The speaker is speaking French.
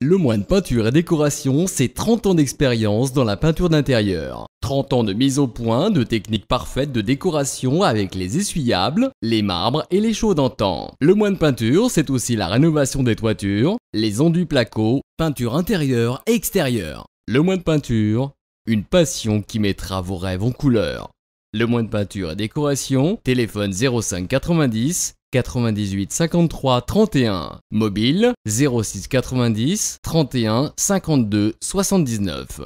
Le de peinture et décoration, c'est 30 ans d'expérience dans la peinture d'intérieur. 30 ans de mise au point, de techniques parfaites de décoration avec les essuyables, les marbres et les chauds d'antan. Le de peinture, c'est aussi la rénovation des toitures, les enduits placo, peinture intérieure et extérieure. Le de peinture, une passion qui mettra vos rêves en couleur. Le de peinture et décoration, téléphone 0590. 98 53 31. Mobile 06 90 31 52 79.